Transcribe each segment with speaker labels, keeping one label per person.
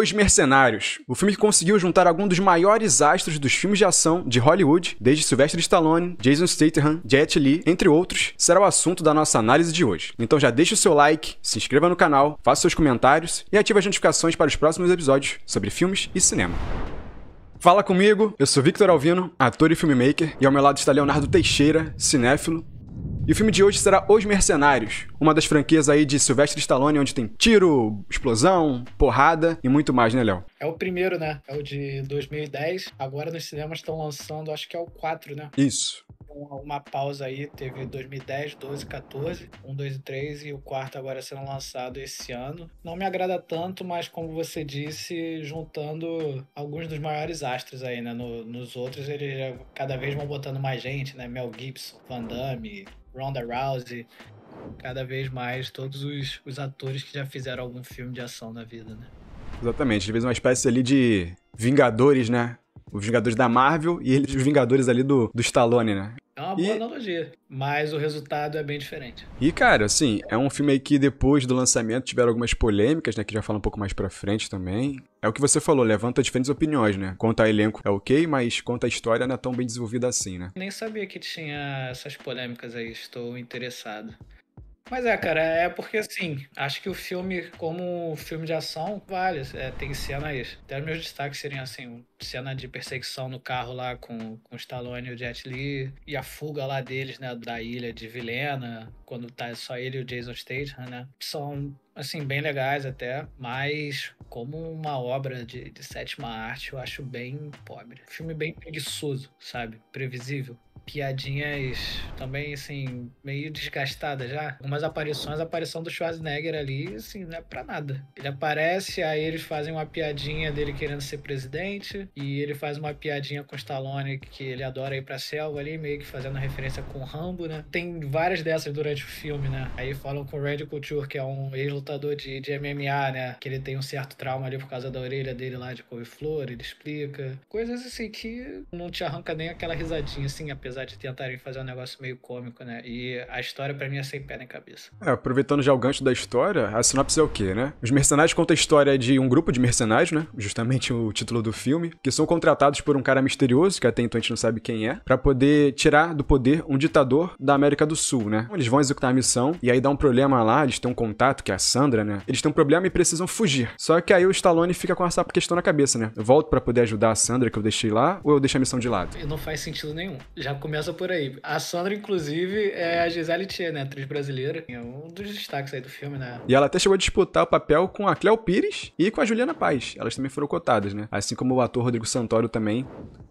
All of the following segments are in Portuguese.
Speaker 1: Os Mercenários, o filme que conseguiu juntar alguns dos maiores astros dos filmes de ação de Hollywood, desde Sylvester Stallone, Jason Statham, Jet Li, entre outros, será o assunto da nossa análise de hoje. Então já deixe o seu like, se inscreva no canal, faça seus comentários e ative as notificações para os próximos episódios sobre filmes e cinema. Fala comigo, eu sou Victor Alvino, ator e filmmaker, e ao meu lado está Leonardo Teixeira, cinéfilo, e o filme de hoje será Os Mercenários, uma das franquias aí de Sylvester Stallone, onde tem tiro, explosão, porrada e muito mais, né, Léo?
Speaker 2: É o primeiro, né? É o de 2010. Agora nos cinemas estão lançando, acho que é o 4, né? Isso uma pausa aí, teve 2010, 12, 14, 1, 2 e 3 e o quarto agora sendo lançado esse ano. Não me agrada tanto, mas como você disse, juntando alguns dos maiores astros aí, né? No, nos outros eles cada vez vão botando mais gente, né? Mel Gibson, Van Damme, Ronda Rousey, cada vez mais todos os, os atores que já fizeram algum filme de ação na vida, né?
Speaker 1: Exatamente, de vez uma espécie ali de Vingadores, né? Os Vingadores da Marvel e eles, os Vingadores ali do, do Stallone, né?
Speaker 2: É uma boa e... analogia, mas o resultado é bem diferente.
Speaker 1: E, cara, assim, é um filme aí que depois do lançamento tiveram algumas polêmicas, né, que já fala um pouco mais pra frente também. É o que você falou, levanta diferentes opiniões, né? Conta elenco é ok, mas conta a história não é tão bem desenvolvida assim, né?
Speaker 2: Nem sabia que tinha essas polêmicas aí, estou interessado. Mas é, cara, é porque assim, acho que o filme, como filme de ação, vale. É, tem cenas. Até meus destaques seriam assim: cena de perseguição no carro lá com, com o Stallone e o Jet Li. E a fuga lá deles, né? Da ilha de Vilena, quando tá só ele e o Jason Statham, né? São assim, bem legais até, mas como uma obra de, de sétima arte, eu acho bem pobre. Filme bem preguiçoso, sabe? Previsível piadinhas também, assim, meio desgastadas já. Algumas aparições, a aparição do Schwarzenegger ali, assim, não é pra nada. Ele aparece, aí eles fazem uma piadinha dele querendo ser presidente, e ele faz uma piadinha com o Stallone, que ele adora ir pra selva ali, meio que fazendo referência com o Rambo, né? Tem várias dessas durante o filme, né? Aí falam com o Randy Couture, que é um ex-lutador de, de MMA, né? Que ele tem um certo trauma ali por causa da orelha dele lá de couve-flor, ele explica. Coisas assim que não te arranca nem aquela risadinha, assim, apesar apesar de tentarem fazer um negócio meio cômico, né? E a história para mim é sem pé nem cabeça.
Speaker 1: É, aproveitando já o gancho da história, a sinopse é o quê, né? Os mercenários contam a história de um grupo de mercenários, né? Justamente o título do filme, que são contratados por um cara misterioso, que até então a gente não sabe quem é, para poder tirar do poder um ditador da América do Sul, né? Eles vão executar a missão e aí dá um problema lá, eles têm um contato, que é a Sandra, né? Eles têm um problema e precisam fugir. Só que aí o Stallone fica com essa questão na cabeça, né? Eu volto para poder ajudar a Sandra que eu deixei lá ou eu deixo a missão de lado?
Speaker 2: E não faz sentido nenhum. Já começa por aí. A Sandra, inclusive, é a Gisele Tchê, né? Atriz brasileira. É um dos destaques aí do filme, né?
Speaker 1: E ela até chegou a disputar o papel com a Cleo Pires e com a Juliana Paz. Elas também foram cotadas, né? Assim como o ator Rodrigo Santoro também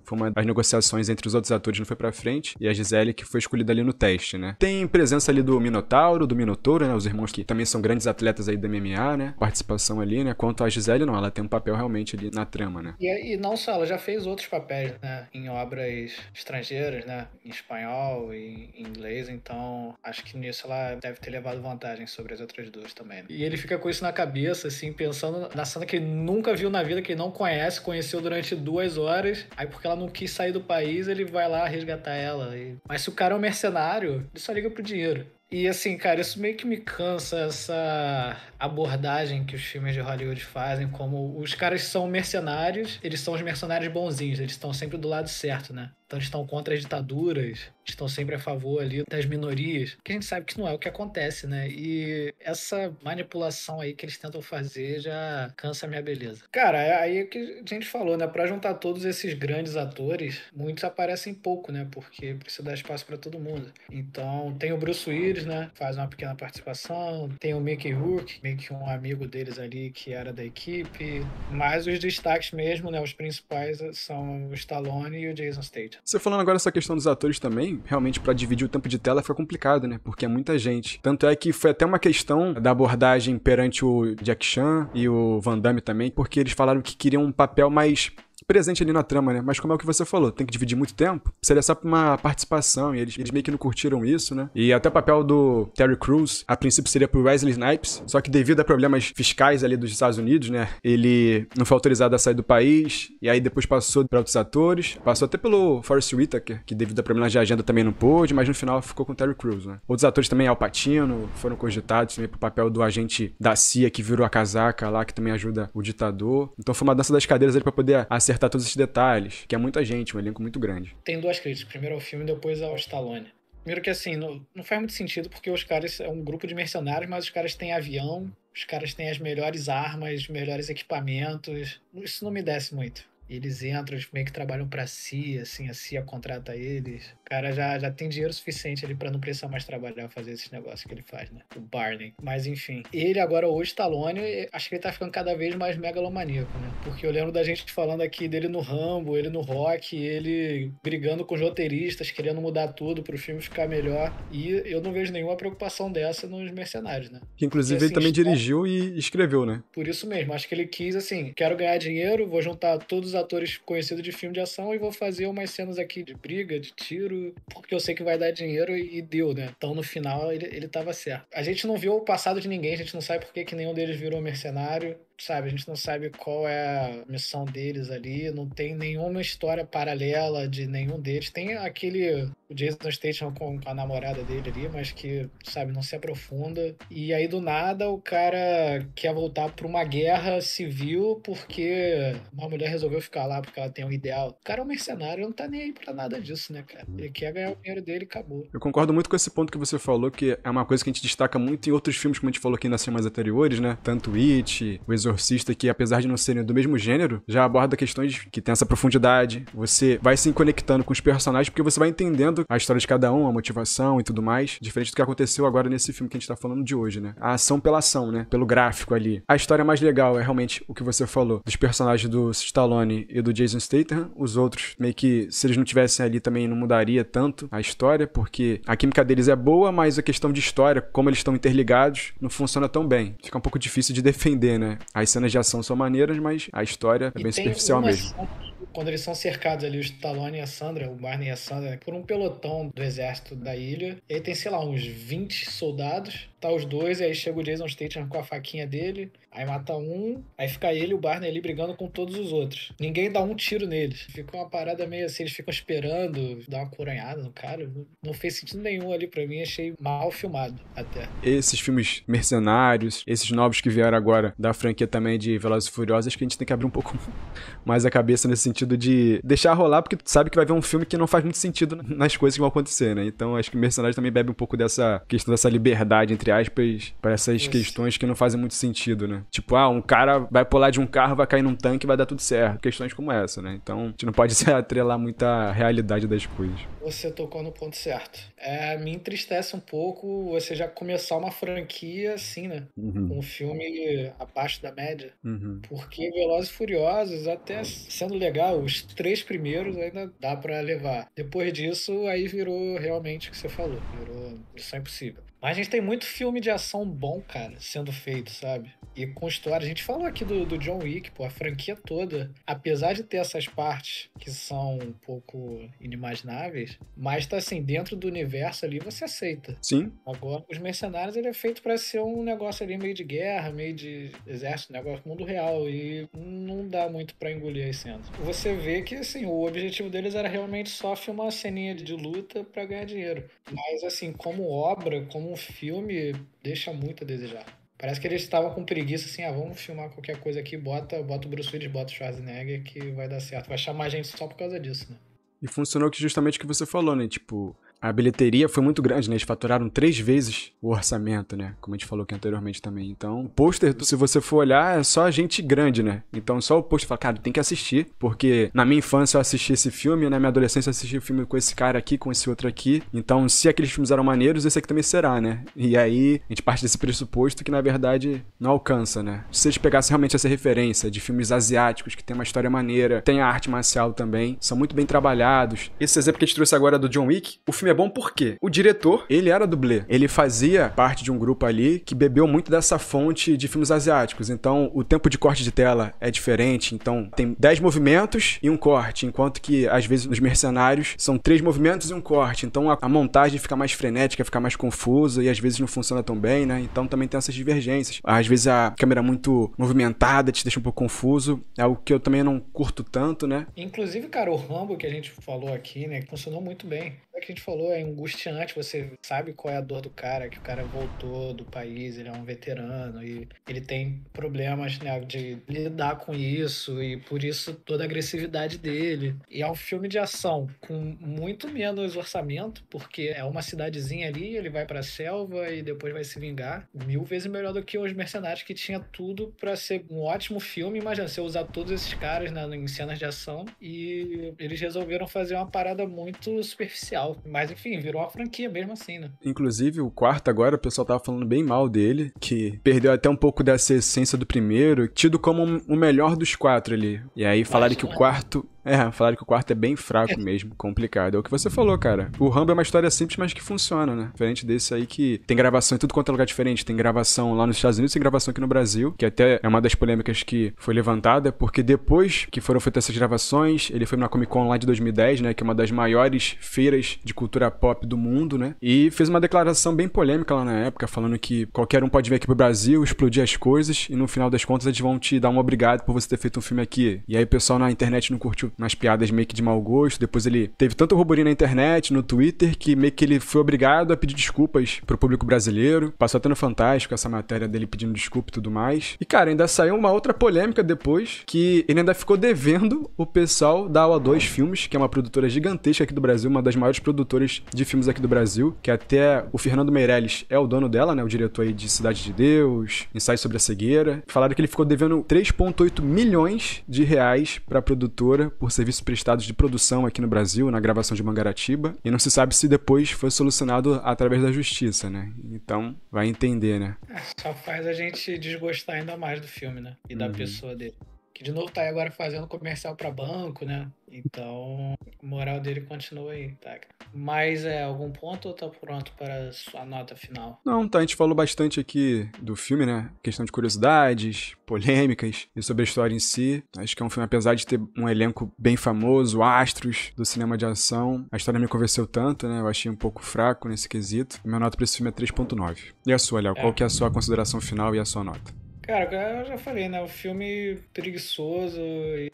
Speaker 1: foi uma, as negociações entre os outros atores não foi pra frente, e a Gisele que foi escolhida ali no teste, né? Tem presença ali do Minotauro, do Minotouro, né? Os irmãos que também são grandes atletas aí da MMA, né? Participação ali, né? Quanto a Gisele, não, ela tem um papel realmente ali na trama, né?
Speaker 2: E, e não só, ela já fez outros papéis, né? Em obras estrangeiras, né? Em espanhol e em inglês, então acho que nisso ela deve ter levado vantagem sobre as outras duas também. Né? E ele fica com isso na cabeça, assim, pensando na cena que ele nunca viu na vida, que ele não conhece, conheceu durante duas horas, aí porque ela não quis sair do país, ele vai lá resgatar ela. Mas se o cara é um mercenário, ele só liga pro dinheiro. E assim, cara, isso meio que me cansa, essa abordagem que os filmes de Hollywood fazem, como os caras são mercenários, eles são os mercenários bonzinhos, eles estão sempre do lado certo, né? Então eles estão contra as ditaduras, estão sempre a favor ali das minorias, que a gente sabe que não é o que acontece, né? E essa manipulação aí que eles tentam fazer já cansa a minha beleza. Cara, é aí é que a gente falou, né? Para juntar todos esses grandes atores, muitos aparecem pouco, né? Porque precisa dar espaço para todo mundo. Então tem o Bruce Willis, né? Faz uma pequena participação. Tem o Mickey Rourke, meio que um amigo deles ali que era da equipe. Mas os destaques mesmo, né? Os principais são o Stallone e o Jason Statham. Você
Speaker 1: falando agora essa questão dos atores também, realmente para dividir o tempo de tela foi complicado, né? Porque é muita gente. Tanto é que foi até uma questão da abordagem perante o Jack Chan e o Van Damme também, porque eles falaram que queriam um papel mais presente ali na trama, né? Mas como é o que você falou, tem que dividir muito tempo. Seria só uma participação, e eles, eles meio que não curtiram isso, né? E até o papel do Terry Crews, a princípio seria pro Wesley Snipes, só que devido a problemas fiscais ali dos Estados Unidos, né? Ele não foi autorizado a sair do país, e aí depois passou para outros atores, passou até pelo Forrest Whitaker, que devido a problemas de agenda também não pôde, mas no final ficou com o Terry Crews, né? Outros atores também, Al Pacino, foram cogitados também pro papel do agente da CIA que virou a casaca lá, que também ajuda o ditador. Então foi uma dança das cadeiras ali pra poder acertar acertar todos esses detalhes, que é muita gente, um elenco muito grande.
Speaker 2: Tem duas críticas, primeiro ao filme e depois ao Stallone. Primeiro que assim, não, não faz muito sentido porque os caras é um grupo de mercenários, mas os caras têm avião, os caras têm as melhores armas, os melhores equipamentos. Isso não me desce muito. Eles entram, eles meio que trabalham para si, assim, a CIA contrata eles. O cara já, já tem dinheiro suficiente ali para não precisar mais trabalhar fazer esses negócios que ele faz, né? O Barney. Mas enfim. Ele agora, o Stallone, acho que ele tá ficando cada vez mais megalomaníaco, né? Porque eu lembro da gente falando aqui dele no Rambo, ele no Rock, ele brigando com os roteiristas, querendo mudar tudo pro filme ficar melhor. E eu não vejo nenhuma preocupação dessa nos mercenários, né? Que inclusive assim, ele também
Speaker 1: dirigiu e escreveu, né?
Speaker 2: Por isso mesmo. Acho que ele quis, assim, quero ganhar dinheiro, vou juntar todos os atores conhecidos de filme de ação e vou fazer umas cenas aqui de briga, de tiro, porque eu sei que vai dar dinheiro e deu, né? Então no final ele, ele tava certo. A gente não viu o passado de ninguém, a gente não sabe por que nenhum deles virou mercenário sabe? A gente não sabe qual é a missão deles ali, não tem nenhuma história paralela de nenhum deles. Tem aquele o Jason Statham com a namorada dele ali, mas que, sabe, não se aprofunda. E aí do nada o cara quer voltar para uma guerra civil porque uma mulher resolveu ficar lá porque ela tem um ideal. O cara é um mercenário, não tá nem aí para nada disso, né, cara? Ele quer ganhar o dinheiro dele e acabou.
Speaker 1: Eu concordo muito com esse ponto que você falou, que é uma coisa que a gente destaca muito em outros filmes, como a gente falou aqui nas semanas anteriores, né? Tanto It, o Exor Exorcista, que apesar de não serem do mesmo gênero, já aborda questões que tem essa profundidade. Você vai se conectando com os personagens porque você vai entendendo a história de cada um, a motivação e tudo mais, diferente do que aconteceu agora nesse filme que a gente tá falando de hoje, né? A ação pela ação, né? Pelo gráfico ali. A história mais legal é realmente o que você falou dos personagens do Stallone e do Jason Statham. Os outros, meio que se eles não tivessem ali também não mudaria tanto a história, porque a química deles é boa, mas a questão de história, como eles estão interligados, não funciona tão bem. Fica um pouco difícil de defender, né? A as cenas de ação são maneiras, mas a história é e bem superficial mesmo.
Speaker 2: Quando eles são cercados ali, o Stallone e a Sandra, o Barney e a Sandra, é por um pelotão do exército da ilha. E aí tem, sei lá, uns 20 soldados. Tá os dois, e aí chega o Jason Statham com a faquinha dele. Aí mata um, aí fica ele e o Barney ali brigando com todos os outros. Ninguém dá um tiro neles. Fica uma parada meio assim, eles ficam esperando, dá uma coranhada. no cara. Não fez sentido nenhum ali para mim, achei mal filmado até.
Speaker 1: Esses filmes mercenários, esses novos que vieram agora da franquia também de Velozes e Furiosos, acho que a gente tem que abrir um pouco mais a cabeça nesse sentido de deixar rolar, porque tu sabe que vai ver um filme que não faz muito sentido nas coisas que vão acontecer, né? Então acho que Mercenários também bebe um pouco dessa questão dessa liberdade, entre aspas, para essas questões que não fazem muito sentido, né? Tipo, ah, um cara vai pular de um carro, vai cair num tanque, vai dar tudo certo. Questões como essa, né? Então, a gente não pode se atrelar muito à realidade das
Speaker 2: coisas. Você tocou no ponto certo. É, me entristece um pouco você já começar uma franquia assim, né? Uhum. Um filme abaixo da média. Uhum. Porque Velozes e Furiosos, até sendo legal, os três primeiros ainda dá para levar. Depois disso, aí virou realmente o que você falou. Virou missão impossível. Mas a gente tem muito filme de ação bom, cara, sendo feito, sabe? e com história. A gente falou aqui do, do John Wick, pô, a franquia toda, apesar de ter essas partes que são um pouco inimagináveis, mas tá assim, dentro do universo ali você aceita. Sim. Agora, os mercenários ele é feito para ser um negócio ali meio de guerra, meio de exército, negócio mundo real e não dá muito para engolir as cenas. Você vê que assim, o objetivo deles era realmente só filmar uma ceninha de luta para ganhar dinheiro. Mas assim, como obra, como um filme, deixa muito a desejar. Parece que eles estavam com preguiça, assim, ah, vamos filmar qualquer coisa aqui, bota, bota o Bruce Willis, bota o Schwarzenegger, que vai dar certo. Vai chamar a gente só por causa disso, né?
Speaker 1: E funcionou que justamente o que você falou, né? Tipo, a bilheteria foi muito grande, né? Eles faturaram três vezes o orçamento, né? Como a gente falou aqui anteriormente também. Então, o pôster, se você for olhar, é só gente grande, né? Então, só o pôster fala, cara, tem que assistir, porque na minha infância eu assisti esse filme, na minha adolescência eu assisti o um filme com esse cara aqui, com esse outro aqui. Então, se aqueles filmes eram maneiros, esse aqui também será, né? E aí, a gente parte desse pressuposto que, na verdade, não alcança, né? Se eles pegassem realmente essa referência de filmes asiáticos que tem uma história maneira, tem a arte marcial também, são muito bem trabalhados. Esse exemplo que a gente trouxe agora é do John Wick, o filme é bom porque o diretor, ele era dublê. Ele fazia parte de um grupo ali que bebeu muito dessa fonte de filmes asiáticos. Então, o tempo de corte de tela é diferente. Então, tem 10 movimentos e um corte. Enquanto que, às vezes, nos mercenários, são três movimentos e um corte. Então, a, a montagem fica mais frenética, fica mais confusa e às vezes não funciona tão bem, né? Então, também tem essas divergências. Às vezes, a câmera muito movimentada te deixa um pouco confuso. É algo que eu também não curto tanto, né?
Speaker 2: Inclusive, cara, o Rambo que a gente falou aqui, né? Funcionou muito bem que a gente falou, é angustiante, você sabe qual é a dor do cara, que o cara voltou do país, ele é um veterano e ele tem problemas né, de lidar com isso e por isso toda a agressividade dele. E é um filme de ação com muito menos orçamento, porque é uma cidadezinha ali, ele vai pra selva e depois vai se vingar. Mil vezes melhor do que Os Mercenários, que tinha tudo para ser um ótimo filme. Imagina, você usar todos esses caras né, em cenas de ação e eles resolveram fazer uma parada muito superficial tal. Mas enfim, virou a franquia mesmo assim, né?
Speaker 1: Inclusive, o quarto agora, o pessoal tava falando bem mal dele, que perdeu até um pouco dessa essência do primeiro, tido como o melhor dos quatro ali. E aí falaram que o é. quarto é, falaram que o quarto é bem fraco é. mesmo, complicado. É o que você falou, cara. O Rambo é uma história simples, mas que funciona, né? Diferente desse aí que tem gravação em tudo quanto é lugar diferente. Tem gravação lá nos Estados Unidos, tem gravação aqui no Brasil, que até é uma das polêmicas que foi levantada, porque depois que foram feitas essas gravações, ele foi na Comic Con lá de 2010, né? Que é uma das maiores feiras de cultura pop do mundo, né? E fez uma declaração bem polêmica lá na época, falando que qualquer um pode vir aqui pro Brasil, explodir as coisas, e no final das contas eles vão te dar um obrigado por você ter feito um filme aqui. E aí o pessoal na internet não curtiu nas umas piadas meio que de mau gosto, depois ele teve tanto roborinho na internet, no Twitter, que meio que ele foi obrigado a pedir desculpas pro público brasileiro. Passou até no Fantástico essa matéria dele pedindo desculpa e tudo mais. E cara, ainda saiu uma outra polêmica depois que ele ainda ficou devendo o pessoal da AOA2 Filmes, que é uma produtora gigantesca aqui do Brasil, uma das maiores produtoras de filmes aqui do Brasil, que até o Fernando Meirelles é o dono dela, né, o diretor aí de Cidade de Deus, Ensaio sobre a Cegueira. Falaram que ele ficou devendo 3.8 milhões de reais para a produtora por serviços prestados de produção aqui no Brasil, na gravação de Mangaratiba, e não se sabe se depois foi solucionado através da justiça, né? Então, vai entender, né?
Speaker 2: É, só faz a gente desgostar ainda mais do filme, né? E da uhum. pessoa dele. Que de novo tá aí agora fazendo comercial para banco, né? Então, a moral dele continua aí, tá? Cara? Mas é algum ponto ou tá pronto para sua nota final?
Speaker 1: Não, tá. A gente falou bastante aqui do filme, né? Questão de curiosidades, polêmicas e sobre a história em si. Acho que é um filme, apesar de ter um elenco bem famoso, astros do cinema de ação, a história não me convenceu tanto, né? Eu achei um pouco fraco nesse quesito. Minha nota pra esse filme é 3.9. E a sua, Léo? É. Qual que é a sua consideração final e a sua nota?
Speaker 2: Cara, eu já falei, né? O filme preguiçoso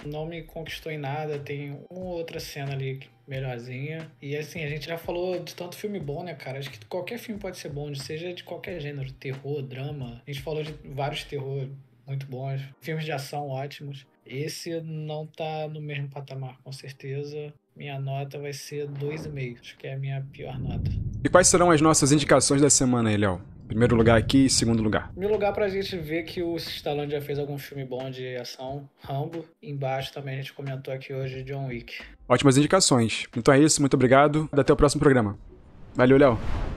Speaker 2: não me conquistou em nada. Tem uma outra cena ali melhorzinha. E assim, a gente já falou de tanto filme bom, né, cara? Acho que qualquer filme pode ser bom, seja de qualquer gênero, terror, drama. A gente falou de vários terror muito bons, filmes de ação ótimos. Esse não tá no mesmo patamar, com certeza. Minha nota vai ser 2,5, acho que é a minha pior nota.
Speaker 1: E quais serão as nossas indicações da semana, Eliel? Primeiro lugar aqui e segundo lugar.
Speaker 2: Primeiro lugar pra gente ver que o Stallone já fez algum filme bom de ação, Rambo. Embaixo também a gente comentou aqui hoje John Wick.
Speaker 1: Ótimas indicações. Então é isso, muito obrigado. Até o próximo programa. Valeu, Léo.